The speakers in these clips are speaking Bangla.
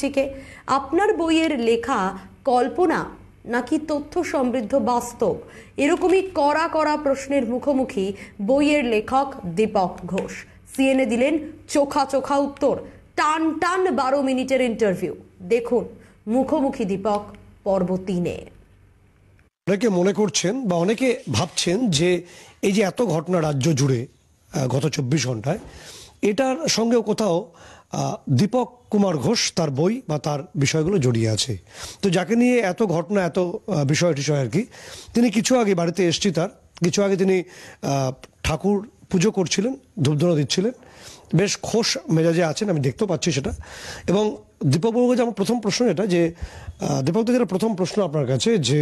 ঠিক আপনার বইয়ের লেখা কল্পনা নাকি তথ্য সমৃদ্ধ বাস্তব এরকমই করা করা প্রশ্নের মুখোমুখি বইয়ের লেখক দীপক ঘোষ সিএনএ দিলেন চোখা চোখা উত্তর টান টান বারো মিনিটের ইন্টারভিউ দেখুন মুখোমুখি দীপক পর্ব তিনে অনেকে মনে করছেন বা অনেকে ভাবছেন যে এই যে এত ঘটনা রাজ্য জুড়ে গত চব্বিশ ঘন্টায় এটার সঙ্গেও কোথাও দীপক কুমার ঘোষ তার বই বা তার বিষয়গুলো জড়িয়ে আছে তো যাকে নিয়ে এত ঘটনা এত বিষয় টিষয় আর কি তিনি কিছু আগে বাড়িতে এসছি তার কিছু আগে তিনি ঠাকুর পুজো করছিলেন ধূপধুনো দিচ্ছিলেন বেশ খোশ মেজাজে আছেন আমি দেখতেও পাচ্ছি সেটা এবং দীপকবাবুকে যে আমার প্রথম প্রশ্ন এটা যে দীপক যেটা প্রথম প্রশ্ন আপনার কাছে যে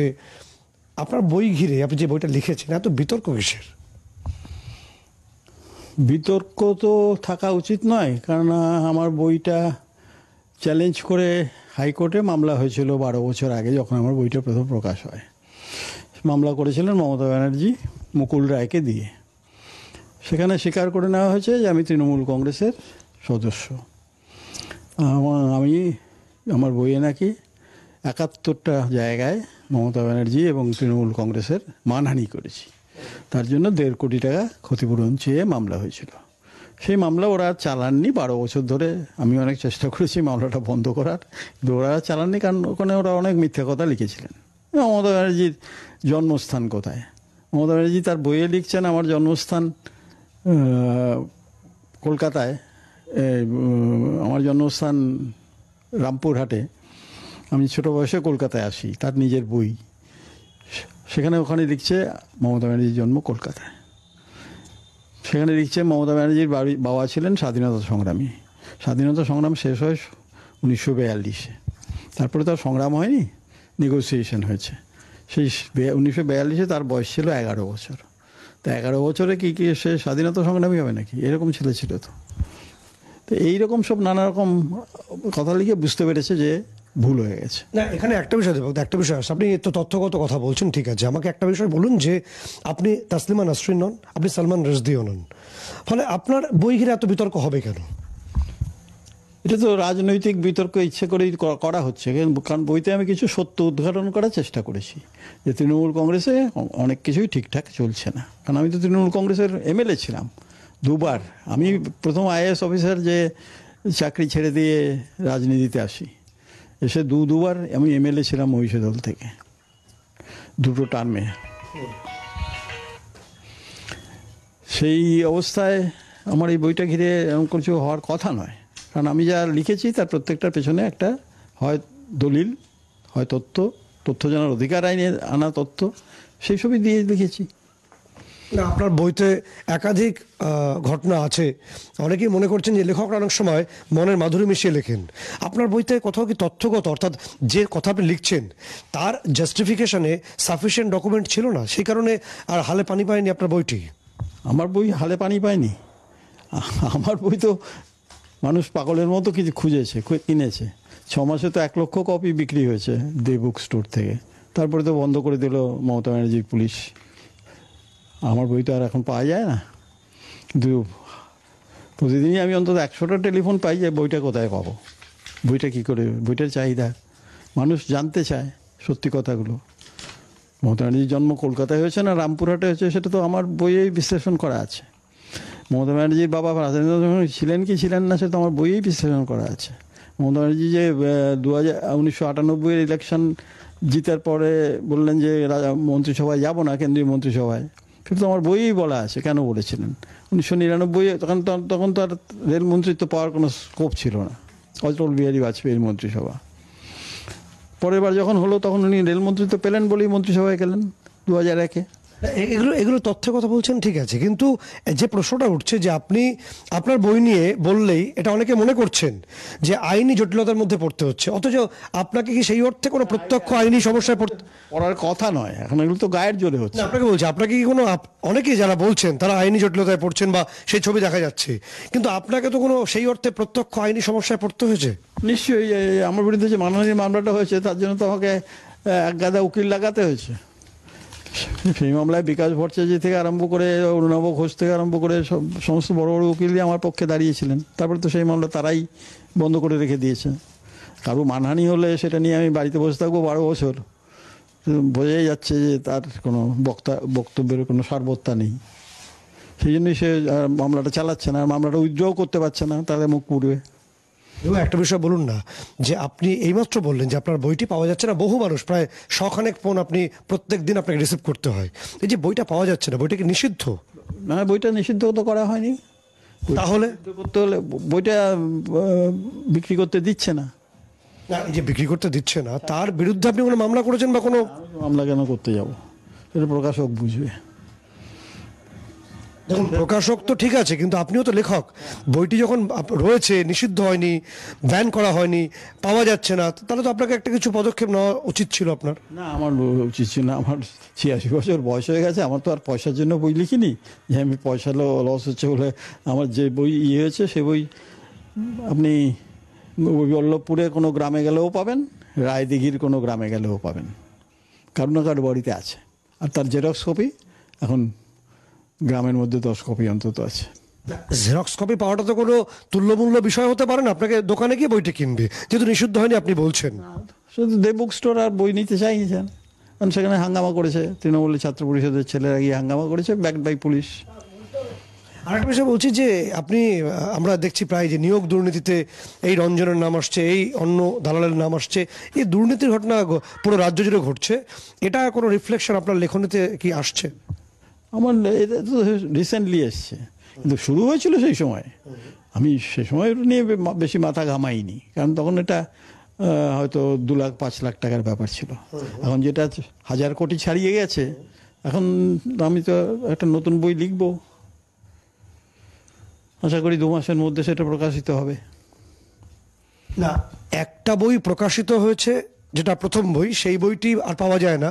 আপনার বই ঘিরে আপনি যে বইটা লিখেছেন এত বিতর্ক কিসের বিতর্ক তো থাকা উচিত নয় কারণ আমার বইটা চ্যালেঞ্জ করে হাইকোর্টে মামলা হয়েছিল বারো বছর আগে যখন আমার বইটা প্রথম প্রকাশ হয় মামলা করেছিলেন মমতা ব্যানার্জি মুকুল রায়কে দিয়ে সেখানে স্বীকার করে নেওয়া হয়েছে যে আমি তৃণমূল কংগ্রেসের সদস্য আমি আমার বইয়ে নাকি একাত্তরটা জায়গায় মমতা ব্যানার্জি এবং তৃণমূল কংগ্রেসের মানহানি করেছি তার জন্য দেড় কোটি টাকা ক্ষতিপূরণ চেয়ে মামলা হয়েছিল সেই মামলা ওরা চালাননি বারো বছর ধরে আমি অনেক চেষ্টা করেছি মামলাটা বন্ধ করার কিন্তু ওরা চালাননি কারণ ওখানে ওরা অনেক মিথ্যা কথা লিখেছিলেন মমতা ব্যানার্জির জন্মস্থান কোথায় মমতা ব্যানার্জি তার বইয়ে লিখছেন আমার জন্মস্থান কলকাতায় আমার জন্মস্থান রামপুরহাটে আমি ছোটো বয়সে কলকাতায় আসি তার নিজের বই সেখানে ওখানে লিখছে মমতা ব্যানার্জির জন্ম কলকাতায় সেখানে লিখছে মমতা ব্যানার্জির বাড়ি বাবা ছিলেন স্বাধীনতা সংগ্রামী স্বাধীনতা সংগ্রাম শেষ হয় উনিশশো বেয়াল্লিশে তারপরে তার সংগ্রাম হয়নি নেগোসিয়েশন হয়েছে সেই উনিশশো বেয়াল্লিশে তার বয়স ছিল এগারো বছর তা এগারো বছরে কী কী সে স্বাধীনতা সংগ্রামী হবে নাকি এরকম ছেলে ছিল তো তো এইরকম সব নানা রকম কথা লিখে বুঝতে পেরেছে যে ভুল হয়ে গেছে না এখানে একটা বিষয় দেখো একটা বিষয় আছে আপনি তো তথ্যগত কথা বলছেন ঠিক আছে আমাকে একটা বিষয় বলুন যে আপনি তাসলিমা নাসরিন নন আপনি সালমান রজদিও নন ফলে আপনার বই ঘিরে এত বিতর্ক হবে কেন এটা তো রাজনৈতিক বিতর্ক ইচ্ছে করেই করা হচ্ছে কারণ বইতে আমি কিছু সত্য উদ্ঘাটন করার চেষ্টা করেছি যে তৃণমূল কংগ্রেসে অনেক কিছুই ঠিকঠাক চলছে না কারণ আমি তো তৃণমূল কংগ্রেসের এমএলএ ছিলাম দুবার আমি প্রথম আইএস অফিসার যে চাকরি ছেড়ে দিয়ে রাজনীতিতে আসি এসে দু দুবার আমি এমএলএ ছিলাম মহিষী দল থেকে দুটো টার্মে সেই অবস্থায় আমার এই বইটা ঘিরে এরকম কিছু হওয়ার কথা নয় কারণ আমি যা লিখেছি তার প্রত্যেকটার পেছনে একটা হয় দলিল হয় তথ্য তথ্য জানার অধিকার আইনে আনা তথ্য সেই সবই দিয়ে লিখেছি না আপনার বইতে একাধিক ঘটনা আছে অনেকেই মনে করছেন যে লেখকরা অনেক সময় মনের মাধুরী মিশিয়ে লেখেন আপনার বইতে কোথাও কি তথ্যগত অর্থাৎ যে কথা আপনি লিখছেন তার জাস্টিফিকেশনে সাফিসিয়েন্ট ডকুমেন্ট ছিল না সেই কারণে আর হালে পানি পায়নি আপনার বইটি আমার বই হালে পানি পায়নি আমার বই তো মানুষ পাগলের মতো কিছু খুঁজেছে কিনেছে ছ মাসে তো এক লক্ষ কপি বিক্রি হয়েছে দে বুক স্টোর থেকে তারপরে তো বন্ধ করে দিল মমতা ব্যানার্জির পুলিশ আমার বইটা আর এখন পাওয়া যায় না কিন্তু প্রতিদিনই আমি অন্তত একশোটা টেলিফোন পাই যে বইটা কোথায় পাবো বইটা কি করে বইটার চাহিদা মানুষ জানতে চায় সত্যি কথাগুলো মমতা ব্যানার্জির জন্ম কলকাতায় হয়েছে না রামপুরহাটে হয়েছে সেটা তো আমার বইয়েই বিশ্লেষণ করা আছে মমতা ব্যানার্জির বাবা রাজেন্দ্র ছিলেন কি ছিলেন না সেটা আমার বইয়েই বিশ্লেষণ করা আছে মমতা ব্যানার্জি যে দু হাজার উনিশশো আটানব্বইয়ের ইলেকশন জিতার পরে বললেন যে মন্ত্রিসভায় যাব না কেন্দ্রীয় মন্ত্রিসভায় সেটা তো আমার বইয়েই বলা আছে কেন বলেছিলেন উনিশশো নিরানব্বই তখন তখন তো আর রেল মন্ত্রিত্ব পাওয়ার কোনো স্কোপ ছিল না অটল বিহারী বাজপেয়ীর মন্ত্রিসভা পরের বার যখন হলো তখন উনি রেল মন্ত্রিত্ব পেলেন বলেই মন্ত্রিসভায় গেলেন দু হাজার একে এগুলো এগুলো তথ্যের কথা বলছেন ঠিক আছে কিন্তু যে প্রশ্নটা উঠছে যে আপনি আপনার বই নিয়ে বললেই এটা অনেকে মনে করছেন যে আইনি জটিলতার মধ্যে পড়তে হচ্ছে অথচ আপনাকে কি সেই অর্থে কোনো প্রত্যক্ষ আইনি সমস্যায় পড়তে পড়ার কথা নয় এখন এগুলো তো গায়ের জোরে হচ্ছে আপনাকে বলছি আপনাকে কি কোনো অনেকেই যারা বলছেন তারা আইনি জটিলতায় পড়ছেন বা সেই ছবি দেখা যাচ্ছে কিন্তু আপনাকে তো কোনো সেই অর্থে প্রত্যক্ষ আইনি সমস্যায় পড়তে হয়েছে নিশ্চয়ই আমার বিরুদ্ধে যে মানহানির মামলাটা হয়েছে তার জন্য তো আমাকে এক গাদা উকিল লাগাতে হয়েছে সেই মামলায় বিকাশ ভট্টাচার্য থেকে আরম্ভ করে অরুণাভ ঘোষ থেকে আরম্ভ করে সব সমস্ত বড় বড় উকিল দিয়ে আমার পক্ষে দাঁড়িয়েছিলেন তারপরে তো সেই মামলা তারাই বন্ধ করে রেখে দিয়েছে কারো মানহানি হলে সেটা নিয়ে আমি বাড়িতে বসে থাকবো বারো বছর বোঝাই যাচ্ছে যে তার কোনো বক্তা বক্তব্যের কোনো সর্বত্তা নেই সেই জন্যই সে মামলাটা চালাচ্ছে না মামলাটা উইথড্র করতে পারছে না তাদের মুখ পুড়বে এবং একটা বিষয় বলুন না যে আপনি এইমাত্র বললেন যে আপনার বইটি পাওয়া যাচ্ছে না বহু মানুষ প্রায় শখানেক ফোন আপনি প্রত্যেক দিন আপনাকে রিসিভ করতে হয় এই যে বইটা পাওয়া যাচ্ছে না বইটা কি নিষিদ্ধ না বইটা নিষিদ্ধ তো করা হয়নি তাহলে করতে হলে বইটা বিক্রি করতে দিচ্ছে না না যে বিক্রি করতে দিচ্ছে না তার বিরুদ্ধে আপনি কোনো মামলা করেছেন বা কোনো মামলা কেন করতে যাবো সেটা প্রকাশক বুঝবে দেখুন হ্যাঁ। প্রকাশক তো ঠিক আছে কিন্তু আপনিও তো লেখক বইটি যখন রয়েছে নিষিদ্ধ হয়নি ব্যান করা হয়নি পাওয়া যাচ্ছে না তাহলে তো আপনাকে একটা কিছু পদক্ষেপ নেওয়া উচিত ছিল আপনার না আমার উচিত ছিল না আমার ছিয়াশি বছর বয়স হয়ে গেছে আমার তো আর পয়সার জন্য বই লিখিনি যে আমি পয়সা লস হচ্ছে বলে আমার যে বই ইয়ে হয়েছে সে বই আপনি বল্লভপুরে কোনো গ্রামে গেলেও পাবেন রায়দিঘির কোনো গ্রামে গেলেও পাবেন কারণ না কারো বাড়িতে আছে আর তার জেরক্স কপি এখন গ্রামের মধ্যে দশ কপি অন্তত আছে জেরক্স কপি পাওয়াটা তো কোনো তুল্যমূল্য বিষয় হতে পারে না আপনাকে দোকানে গিয়ে বইটা কিনবে যেহেতু নিষিদ্ধ হয়নি আপনি বলছেন শুধু দে বুক স্টোর আর বই নিতে চাইছেন কারণ সেখানে হাঙ্গামা করেছে তৃণমূলের ছাত্র পরিষদের ছেলেরা গিয়ে হাঙ্গামা করেছে ব্যাক বাই পুলিশ আরেকটা বিষয় বলছি যে আপনি আমরা দেখছি প্রায় যে নিয়োগ দুর্নীতিতে এই রঞ্জনের নাম আসছে এই অন্য দালালের নাম আসছে এই দুর্নীতির ঘটনা পুরো রাজ্য জুড়ে ঘটছে এটা কোনো রিফ্লেকশন আপনার লেখনীতে কি আসছে আমার এটা তো রিসেন্টলি এসছে কিন্তু শুরু হয়েছিল সেই সময় আমি সে সময় নিয়ে বেশি মাথা ঘামাইনি কারণ তখন এটা হয়তো দু লাখ পাঁচ লাখ টাকার ব্যাপার ছিল এখন যেটা হাজার কোটি ছাড়িয়ে গেছে এখন আমি তো একটা নতুন বই লিখব আশা করি দু মাসের মধ্যে সেটা প্রকাশিত হবে না একটা বই প্রকাশিত হয়েছে যেটা প্রথম বই সেই বইটি আর পাওয়া যায় না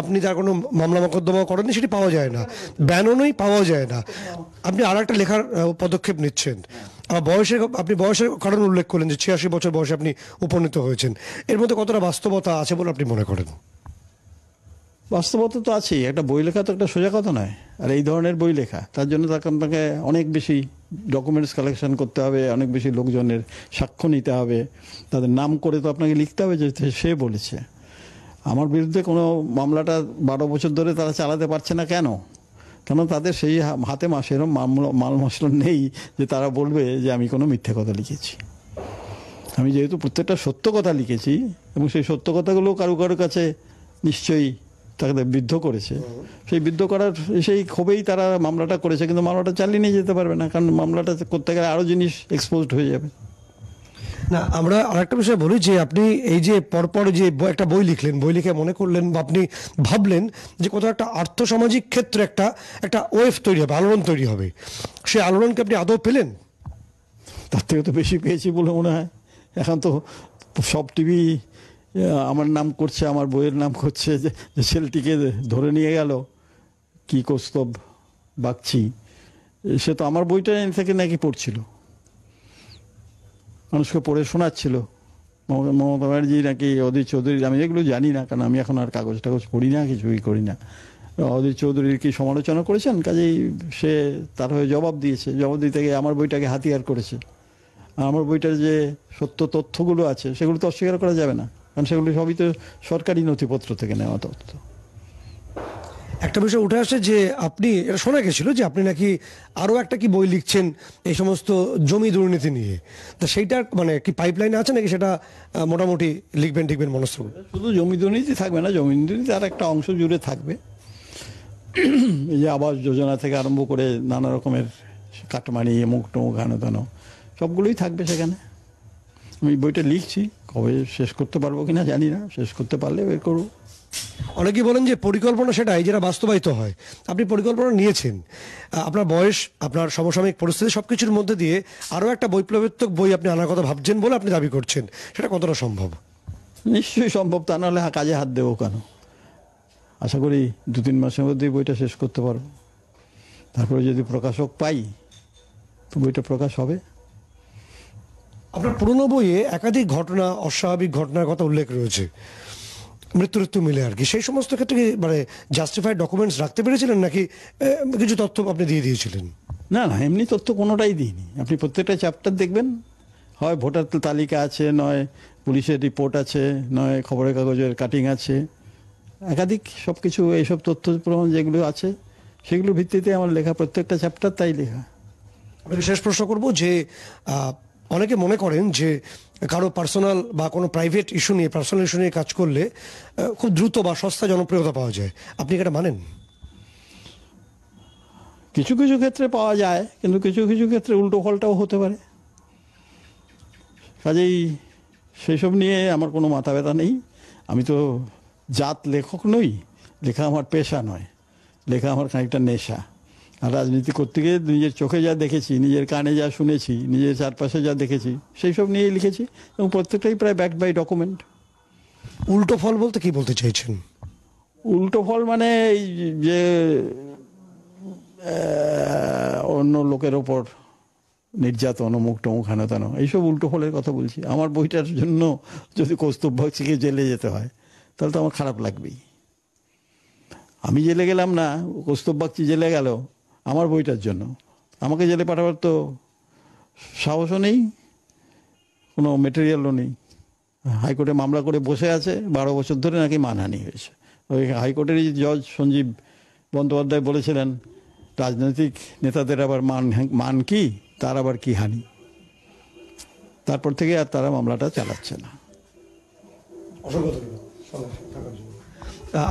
আপনি তার কোনো মামলা মকদ্দমাও করেননি সেটি পাওয়া যায় না ব্যাননই পাওয়া যায় না আপনি আর একটা লেখার পদক্ষেপ নিচ্ছেন আর বয়সের আপনি বয়সের কারণ উল্লেখ করলেন যে ছিয়াশি বছর বয়সে আপনি উপনীত হয়েছেন এর মধ্যে কতটা বাস্তবতা আছে বলে আপনি মনে করেন বাস্তবতা তো আছেই একটা বই লেখা তো একটা সোজা কথা নয় আর এই ধরনের বই লেখা তার জন্য তাকে আপনাকে অনেক বেশি ডকুমেন্টস কালেকশন করতে হবে অনেক বেশি লোকজনের সাক্ষ্য নিতে হবে তাদের নাম করে তো আপনাকে লিখতে হবে যে সে বলেছে আমার বিরুদ্ধে কোনো মামলাটা বারো বছর ধরে তারা চালাতে পারছে না কেন কেন তাদের সেই হাতে মা মামলা মাল মশলা নেই যে তারা বলবে যে আমি কোনো মিথ্যে কথা লিখেছি আমি যেহেতু প্রত্যেকটা সত্য কথা লিখেছি এবং সেই সত্য কথাগুলো কারো কারো কাছে নিশ্চয়ই তাকে বিদ্ধ করেছে সেই বিদ্ধ করার সেই ক্ষোভেই তারা মামলাটা করেছে কিন্তু মামলাটা চালিয়ে নিয়ে যেতে পারবে না কারণ মামলাটা করতে গেলে আরও জিনিস এক্সপোজড হয়ে যাবে না আমরা আরেকটা বিষয় বলি যে আপনি এই যে পরপর যে একটা বই লিখলেন বই লিখে মনে করলেন বা আপনি ভাবলেন যে কোথাও একটা আর্থসামাজিক ক্ষেত্রে একটা একটা ওয়েভ তৈরি হবে আলোড়ন তৈরি হবে সেই আলোড়নকে আপনি আদৌ পেলেন তার থেকে তো বেশি পেয়েছি বলে মনে হয় এখন তো সব টিভি আমার নাম করছে আমার বইয়ের নাম করছে যে ছেলেটিকে ধরে নিয়ে গেল কি কস্তব বাগছি সে তো আমার বইটা থেকে নাকি পড়ছিল মানুষকে পড়ে শোনাচ্ছিল মমতা ব্যানার্জি নাকি অধীর চৌধুরী আমি এগুলো জানি না কারণ আমি এখন আর কাগজ টাগজ পড়ি না কিছুই করি না অধীর চৌধুরীর কি সমালোচনা করেছেন কাজেই সে তার হয়ে জবাব দিয়েছে জবাব দিতে গিয়ে আমার বইটাকে হাতিয়ার করেছে আমার বইটার যে সত্য তথ্যগুলো আছে সেগুলো তো অস্বীকার করা যাবে না কারণ সেগুলি সবই তো সরকারি নথিপত্র থেকে নেওয়া তথ্য একটা বিষয় উঠে আসে যে আপনি এটা শোনা গেছিল যে আপনি নাকি আরও একটা কি বই লিখছেন এই সমস্ত জমি দুর্নীতি নিয়ে তা সেইটা মানে কি পাইপলাইনে আছে নাকি সেটা মোটামুটি লিখবেন লিখবেন মনস্থ শুধু জমি দুর্নীতি থাকবে না জমি দুর্নীতি আর একটা অংশ জুড়ে থাকবে এই যে আবাস যোজনা থেকে আরম্ভ করে নানা রকমের কাটমানি মুখ টুমুক হানো সবগুলোই থাকবে সেখানে আমি বইটা লিখছি কবে শেষ করতে পারবো কিনা জানি না শেষ করতে পারলে বের করবো অনেকে বলেন যে পরিকল্পনা সেটাই যেটা বাস্তবায়িত হয় আপনি পরিকল্পনা নিয়েছেন আপনার বয়স আপনার সমসাময়িক পরিস্থিতি সব কিছুর মধ্যে দিয়ে আরও একটা বৈপ্লবিত্মক বই আপনি আনার কথা ভাবছেন বলে আপনি দাবি করছেন সেটা কতটা সম্ভব নিশ্চয়ই সম্ভব তা নাহলে কাজে হাত দেবো কেন আশা করি দু তিন মাসের মধ্যেই বইটা শেষ করতে পারবো তারপরে যদি প্রকাশক পাই তো বইটা প্রকাশ হবে আপনার পুরোনো বইয়ে একাধিক ঘটনা অস্বাভাবিক ঘটনার কথা উল্লেখ রয়েছে মৃত্যুরত্ব মিলে আর কি সেই সমস্ত ক্ষেত্রে মানে জাস্টিফাইড ডকুমেন্টস রাখতে পেরেছিলেন নাকি কিছু তথ্য আপনি দিয়ে দিয়েছিলেন না না এমনি তথ্য কোনোটাই দিইনি আপনি প্রত্যেকটা চ্যাপ্টার দেখবেন হয় ভোটার তালিকা আছে নয় পুলিশের রিপোর্ট আছে নয় খবরের কাগজের কাটিং আছে একাধিক সব কিছু এইসব তথ্য প্রমাণ যেগুলো আছে সেগুলোর ভিত্তিতে আমার লেখা প্রত্যেকটা চ্যাপ্টার তাই লেখা শেষ প্রশ্ন করবো যে অনেকে মনে করেন যে কারো পার্সোনাল বা কোনো প্রাইভেট ইস্যু নিয়ে পার্সোনাল ইস্যু নিয়ে কাজ করলে খুব দ্রুত বা সস্তা জনপ্রিয়তা পাওয়া যায় আপনি এটা মানেন কিছু কিছু ক্ষেত্রে পাওয়া যায় কিন্তু কিছু কিছু ক্ষেত্রে উল্টো ফলটাও হতে পারে কাজেই সেসব নিয়ে আমার কোনো মাথা ব্যথা নেই আমি তো জাত লেখক নই লেখা আমার পেশা নয় লেখা আমার খানিকটা নেশা আর রাজনীতি করতে গিয়ে নিজের চোখে যা দেখেছি নিজের কানে যা শুনেছি নিজের চারপাশে যা দেখেছি সেই সব নিয়েই লিখেছি এবং প্রত্যেকটাই প্রায় ব্যাক বাই ডকুমেন্ট উল্টো ফল বলতে কি বলতে চাইছেন উল্টো ফল মানে এই যে অন্য লোকের ওপর নির্যাতন অমুক টমুক হানাতানো এইসব উল্টো ফলের কথা বলছি আমার বইটার জন্য যদি কৌস্তভ্যকে জেলে যেতে হয় তাহলে তো আমার খারাপ লাগবেই আমি জেলে গেলাম না বাগচি জেলে গেল আমার বইটার জন্য আমাকে জেলে পাঠাবার তো সাহসও নেই কোনো মেটেরিয়ালও নেই হাইকোর্টে মামলা করে বসে আছে বারো বছর ধরে নাকি মানহানি হয়েছে ওই হাইকোর্টেরই জজ সঞ্জীব বন্দ্যোপাধ্যায় বলেছিলেন রাজনৈতিক নেতাদের আবার মান মান কি তার আবার কি হানি তারপর থেকে আর তারা মামলাটা চালাচ্ছে না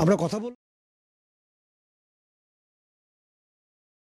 আমরা কথা বল